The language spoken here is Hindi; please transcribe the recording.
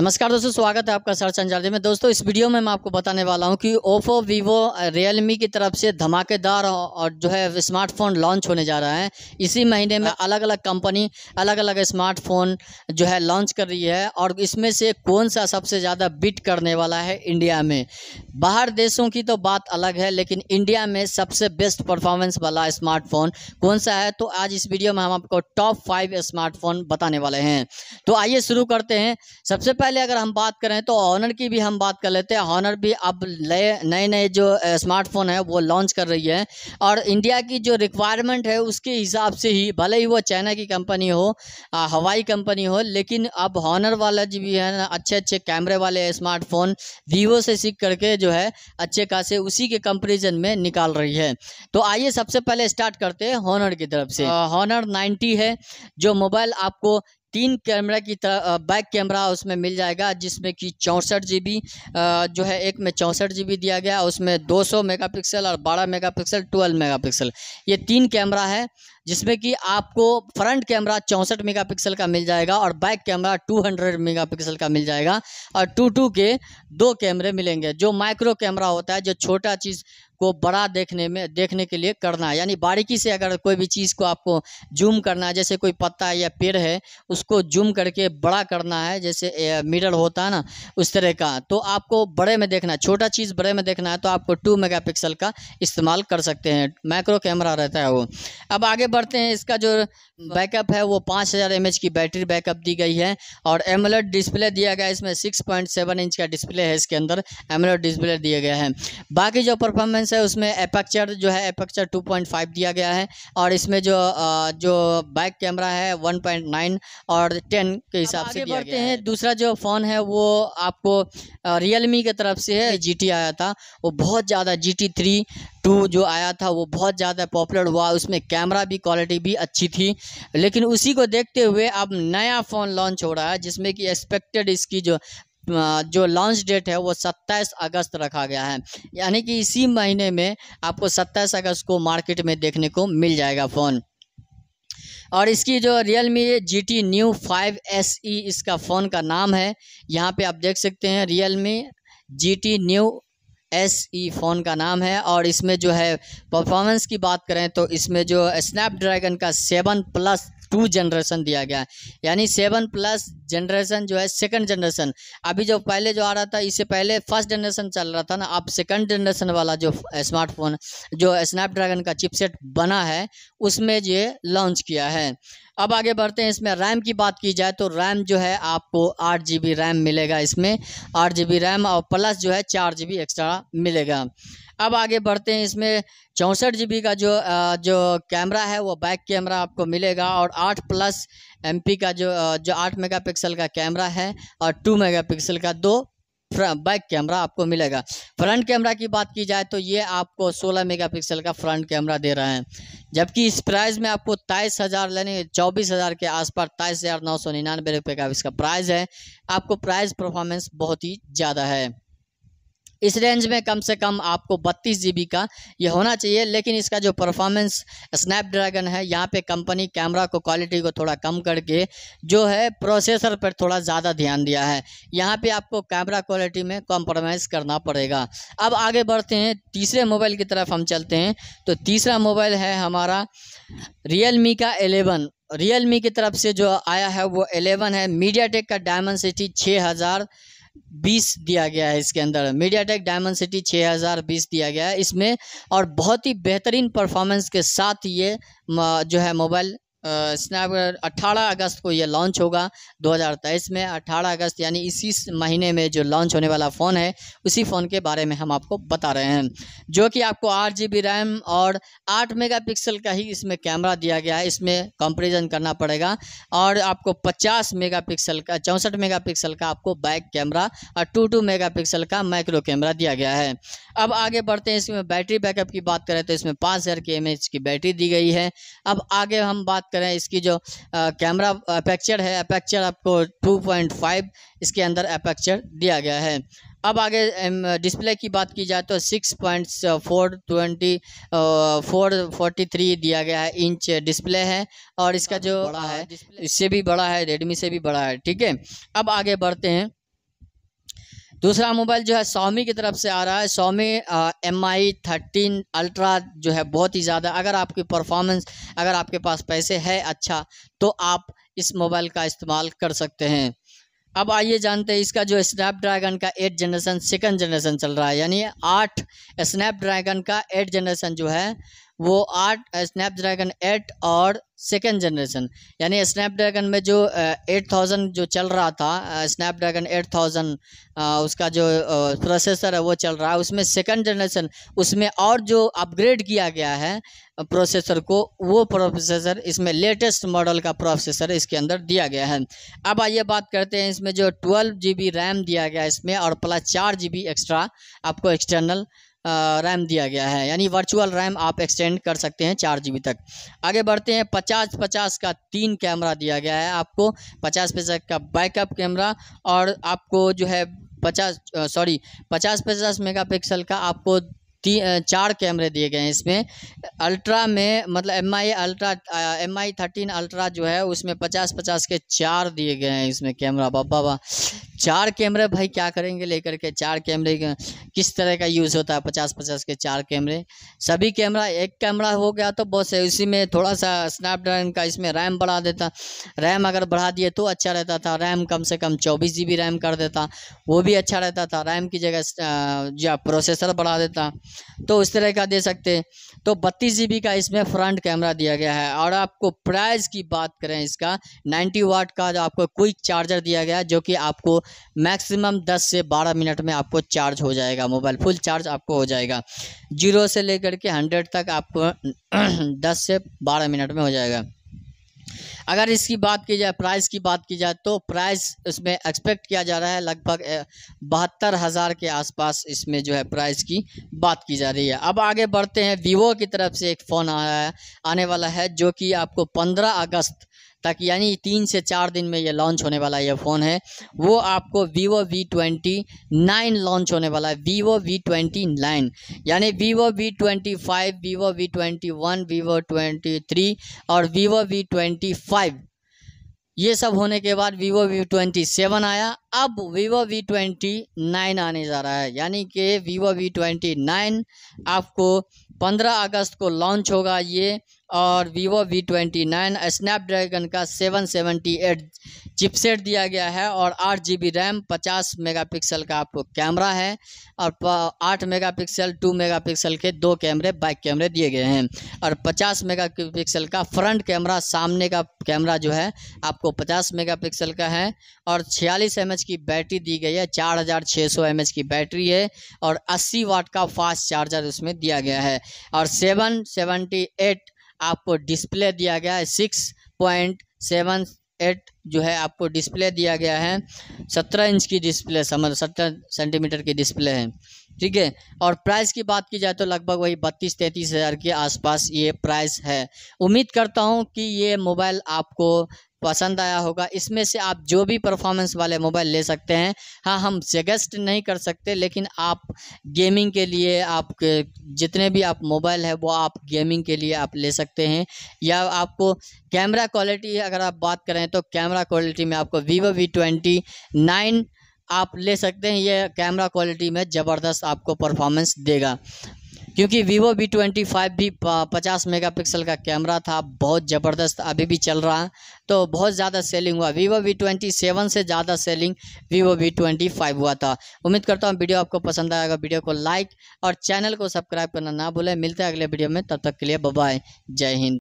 नमस्कार दोस्तों स्वागत है आपका सर अंजाली में दोस्तों इस वीडियो में मैं आपको बताने वाला हूं कि ओप्पो वीवो रियलमी की तरफ से धमाकेदार और जो है स्मार्टफोन लॉन्च होने जा रहा है इसी महीने में हाँ। अलग अलग कंपनी अलग अलग स्मार्टफोन जो है लॉन्च कर रही है और इसमें से कौन सा सबसे ज़्यादा बिट करने वाला है इंडिया में बाहर देशों की तो बात अलग है लेकिन इंडिया में सबसे बेस्ट परफॉर्मेंस वाला स्मार्टफोन कौन सा है तो आज इस वीडियो में हम आपको टॉप फाइव स्मार्टफोन बताने वाले हैं तो आइए शुरू करते हैं सबसे पहले पहले अगर हम बात करें तो हॉनर की भी हम बात कर लेते हैं हॉनर भी अब नए नए जो स्मार्टफोन है वो लॉन्च कर रही है और इंडिया की जो रिक्वायरमेंट है उसके हिसाब से ही भले ही वो चाइना की कंपनी हो हवाई कंपनी हो लेकिन अब हॉनर वाला जो भी है ना अच्छे अच्छे कैमरे वाले स्मार्टफोन वीवो से सीख करके जो है अच्छे खासे उसी के कंपेरिजन में निकाल रही है तो आइए सबसे पहले स्टार्ट करते हैं हॉनर की तरफ से हॉनर हाँ। नाइन्टी है जो मोबाइल आपको तीन कैमरा की तरह बैक कैमरा उसमें मिल जाएगा जिसमें कि चौंसठ जी बी जो है एक में चौंसठ जी बी दिया गया उसमें 200 मेगापिक्सल और 12 मेगापिक्सल 12 मेगापिक्सल ये तीन कैमरा है जिसमें कि आपको फ्रंट कैमरा चौंसठ मेगापिक्सल का मिल जाएगा और बैक कैमरा 200 मेगापिक्सल का मिल जाएगा और टू टू के दो कैमरे मिलेंगे जो माइक्रो कैमरा होता है जो छोटा चीज़ को बड़ा देखने में देखने के लिए करना है यानी बारीकी से अगर कोई भी चीज़ को आपको जूम करना है जैसे कोई पत्ता या पेड़ है उसको जूम करके बड़ा करना है जैसे मिरर होता है ना उस तरह का तो आपको बड़े में देखना है छोटा चीज़ बड़े में देखना है तो आपको टू मेगा का इस्तेमाल कर सकते हैं माइक्रो कैमरा रहता है वो अब आगे बढ़ते हैं इसका जो बैकअप है वो पाँच हज़ार एम की बैटरी बैकअप दी गई है और एमोलेड डिस्प्ले दिया गया है इसमें सिक्स पॉइंट सेवन इंच का डिस्प्ले है इसके अंदर एमोलेड डिस्प्ले दिया गया है बाकी जो परफॉर्मेंस डिफरेंस है उसमें एपक्चर जो है एपक्चर 2.5 दिया गया है और इसमें जो जो बैक कैमरा है 1.9 और 10 के हिसाब से दिया गया हैं दूसरा जो फ़ोन है वो आपको रियलमी की तरफ से है जी आया था वो बहुत ज़्यादा जी टी थ्री टू जो आया था वो बहुत ज़्यादा पॉपुलर हुआ उसमें कैमरा भी क्वालिटी भी अच्छी थी लेकिन उसी को देखते हुए अब नया फ़ोन लॉन्च हो रहा है जिसमें कि एक्सपेक्टेड इसकी जो जो लॉन्च डेट है वो 27 अगस्त रखा गया है यानी कि इसी महीने में आपको 27 अगस्त को मार्केट में देखने को मिल जाएगा फ़ोन और इसकी जो Realme G T Neo five S E इसका फ़ोन का नाम है यहाँ पे आप देख सकते हैं Realme G T Neo S E phone का नाम है और इसमें जो है परफॉर्मेंस की बात करें तो इसमें जो स्नैपड्रैगन का सेवन प्लस टू जनरेशन दिया गया है यानी सेवन प्लस जनरेशन जो है सेकंड जनरेशन अभी जो पहले जो आ रहा था इससे पहले फर्स्ट जनरेशन चल रहा था ना अब सेकंड जनरेशन वाला जो स्मार्टफोन जो स्नैपड्रैगन का चिपसेट बना है उसमें ये लॉन्च किया है अब आगे बढ़ते हैं इसमें रैम की बात की जाए तो रैम जो है आपको आठ जी बी रैम मिलेगा इसमें आठ जी बी रैम और प्लस जो है चार जी बी एक्स्ट्रा मिलेगा अब आगे बढ़ते हैं इसमें चौंसठ जी का जो जो कैमरा है वो बैक कैमरा आपको मिलेगा और आठ प्लस एम का जो जो आठ मेगापिक्सल का कैमरा है और टू मेगापिक्सल का दो बैक कैमरा आपको मिलेगा फ्रंट कैमरा की बात की जाए तो ये आपको 16 मेगापिक्सल का फ्रंट कैमरा दे रहा है जबकि इस प्राइस में आपको तेईस हज़ार यानी चौबीस हज़ार के आसपास तेईस हज़ार नौ सौ निन्यानवे रुपये का इसका प्राइस है आपको प्राइस परफॉर्मेंस बहुत ही ज़्यादा है इस रेंज में कम से कम आपको बत्तीस जी का ये होना चाहिए लेकिन इसका जो परफॉर्मेंस स्नैपड्रैगन है यहाँ पे कंपनी कैमरा को क्वालिटी को थोड़ा कम करके जो है प्रोसेसर पर थोड़ा ज़्यादा ध्यान दिया है यहाँ पे आपको कैमरा क्वालिटी में कॉम्प्रोमाइज़ करना पड़ेगा अब आगे बढ़ते हैं तीसरे मोबाइल की तरफ हम चलते हैं तो तीसरा मोबाइल है हमारा रियल का एलेवन रियल की तरफ से जो आया है वो एलेवन है मीडिया का डायमंड सिटी छः बीस दिया गया है इसके अंदर मीडिया टेक डायमंड सिटी छः हज़ार बीस दिया गया है इसमें और बहुत ही बेहतरीन परफॉर्मेंस के साथ ये जो है मोबाइल स्नैप अट्ठारह अगस्त को ये लॉन्च होगा 2023 में 18 अगस्त यानी इसी महीने में जो लॉन्च होने वाला फ़ोन है उसी फ़ोन के बारे में हम आपको बता रहे हैं जो कि आपको आठ जी बी रैम और 8 मेगापिक्सल का ही इसमें कैमरा दिया गया है इसमें कंपेरिजन करना पड़ेगा और आपको 50 मेगापिक्सल का चौंसठ पिक्सल का आपको बैक कैमरा और टू टू पिक्सल का माइक्रो कैमरा दिया गया है अब आगे बढ़ते हैं इसमें बैटरी बैकअप की बात करें तो इसमें पाँच हज़ार की बैटरी दी गई है अब आगे हम बात करें इसकी जो कैमरा अपेक्चर है अपेक्चर आपको 2.5 इसके अंदर अपेक्चर दिया गया है अब आगे डिस्प्ले की बात की जाए तो six point four twenty four forty three दिया गया है इंच डिस्प्ले है और इसका जो बड़ा है इससे भी बड़ा है रेडमी से भी बड़ा है ठीक है अब आगे बढ़ते हैं दूसरा मोबाइल जो है सोमी की तरफ से आ रहा है Xiaomi M I thirteen ultra जो है बहुत ही ज़्यादा अगर आपकी परफॉर्मेंस अगर आपके पास पैसे है अच्छा तो आप इस मोबाइल का इस्तेमाल कर सकते हैं अब आइए जानते हैं इसका जो स्नैपड्रैगन का एट जनरेशन सेकंड जनरेशन चल रहा है यानी आठ स्नैपड्रैगन का एट जनरेशन जो है वो आठ स्नैपड्रैगन एट और सेकेंड जनरेशन यानी स्नैपड्रैगन में जो एट थाउजेंड जो चल रहा था स्नैपड्रैगन एट थाउजेंड उसका जो प्रोसेसर है वो चल रहा है उसमें सेकेंड जनरेशन उसमें और जो अपग्रेड किया गया है प्रोसेसर को वो प्रोसेसर इसमें लेटेस्ट मॉडल का प्रोसेसर इसके अंदर दिया गया है अब आइए बात करते हैं इसमें जो ट्वेल्व जी बी रैम दिया गया है इसमें और प्लस चार जी बी एक्स्ट्रा आपको एक्सटर्नल रैम दिया गया है यानी वर्चुअल रैम आप एक्सटेंड कर सकते हैं चार जी तक आगे बढ़ते हैं पचास पचास का तीन कैमरा दिया गया है आपको पचास पचास का बैकअप कैमरा और आपको जो है पचास सॉरी पचास पचास मेगापिक्सल का आपको तीन चार कैमरे दिए गए हैं इसमें अल्ट्रा में मतलब M I ultra M I thirteen ultra जो है उसमें पचास पचास के चार दिए गए हैं इसमें कैमरा बाबा बा चार कैमरे भाई क्या करेंगे लेकर के चार कैमरे किस तरह का यूज़ होता है पचास पचास के चार कैमरे सभी कैमरा एक कैमरा हो गया तो बहुत से उसी में थोड़ा सा स्नैपड्रैगन का इसमें रैम बढ़ा देता रैम अगर बढ़ा दिए तो अच्छा रहता था रैम कम से कम चौबीस जी रैम कर देता वो भी अच्छा रहता था रैम की जगह या प्रोसेसर बढ़ा देता तो उस तरह का दे सकते तो बत्तीस जी का इसमें फ्रंट कैमरा दिया गया है और आपको प्राइस की बात करें इसका नाइन्टी वाट का जो आपको क्विक चार्जर दिया गया जो कि आपको मैक्सिमम 10 से 12 मिनट में आपको चार्ज हो जाएगा मोबाइल फुल चार्ज आपको हो जाएगा जीरो से लेकर के हंड्रेड तक आपको दस से बारह मिनट में हो जाएगा अगर इसकी बात की जाए प्राइस की बात की जाए तो प्राइस इसमें एक्सपेक्ट किया जा रहा है लगभग बहत्तर हज़ार के आसपास इसमें जो है प्राइस की बात की जा रही है अब आगे बढ़ते हैं वीवो की तरफ से एक फ़ोन आया है आने वाला है जो कि आपको पंद्रह अगस्त ताकि यानी तीन से चार दिन में ये लॉन्च होने वाला ये फ़ोन है वो आपको vivo V twenty nine launch होने वाला है vivo वी ट्वेंटी नाइन यानी vivo V twenty five vivo V twenty one twenty three और vivo वी ट्वेंटी फाइव ये सब होने के बाद vivo वी ट्वेंटी सेवन आया अब वीवो वी ट्वेंटी नाइन आने जा रहा है यानी कि vivo वी ट्वेंटी नाइन आपको पंद्रह अगस्त को लॉन्च होगा ये और Vivo V twenty nine Snapdragon का सेवन सेवेंटी एट चिपसेट दिया गया है और आठ जी बी रैम पचास मेगा पिक्सल का आपको कैमरा है और आठ megapixel two megapixel के दो कैमरे बैक कैमरे दिए गए हैं और पचास मेगा पिक्सल का फ्रंट कैमरा सामने का कैमरा जो है आपको पचास मेगा पिक्सल का है और छियालीस एम एच की बैटरी दी गई है चार हज़ार छः सौ एम एच की बैटरी है और अस्सी वाट का फास्ट चार्जर उसमें दिया गया है और सेवन सेवेंटी एट आपको डिस्प्ले दिया गया है सिक्स पॉइंट सेवन एट जो है आपको डिस्प्ले दिया गया है सत्रह इंच की डिस्प्ले समझ सत्रह सेंटीमीटर की डिस्प्ले है ठीक है और प्राइस की बात की जाए तो लगभग वही बत्तीस तैंतीस हज़ार के आसपास ये प्राइस है उम्मीद करता हूँ कि ये मोबाइल आपको पसंद आया होगा इसमें से आप जो भी परफॉर्मेंस वाले मोबाइल ले सकते हैं हाँ हम सजेस्ट नहीं कर सकते लेकिन आप गेमिंग के लिए आप जितने भी आप मोबाइल है वो आप गेमिंग के लिए आप ले सकते हैं या आपको कैमरा क्वालिटी अगर आप बात करें तो कैमरा क्वालिटी में आपको वीवो वी ट्वेंटी नाइन आप ले सकते हैं ये कैमरा क्वालिटी में ज़बरदस्त आपको परफॉर्मेंस देगा क्योंकि वीवो वी ट्वेंटी फाइव भी पचास मेगापिक्सल का कैमरा था बहुत ज़बरदस्त अभी भी चल रहा तो बहुत ज़्यादा सेलिंग हुआ वीवो वी ट्वेंटी सेवन से ज़्यादा selling Vivo V twenty five हुआ था उम्मीद करता हूँ वीडियो आपको पसंद आएगा वीडियो को लाइक और चैनल को सब्सक्राइब करना ना भूलें मिलते हैं अगले वीडियो में तब तक के लिए बबाई जय हिंद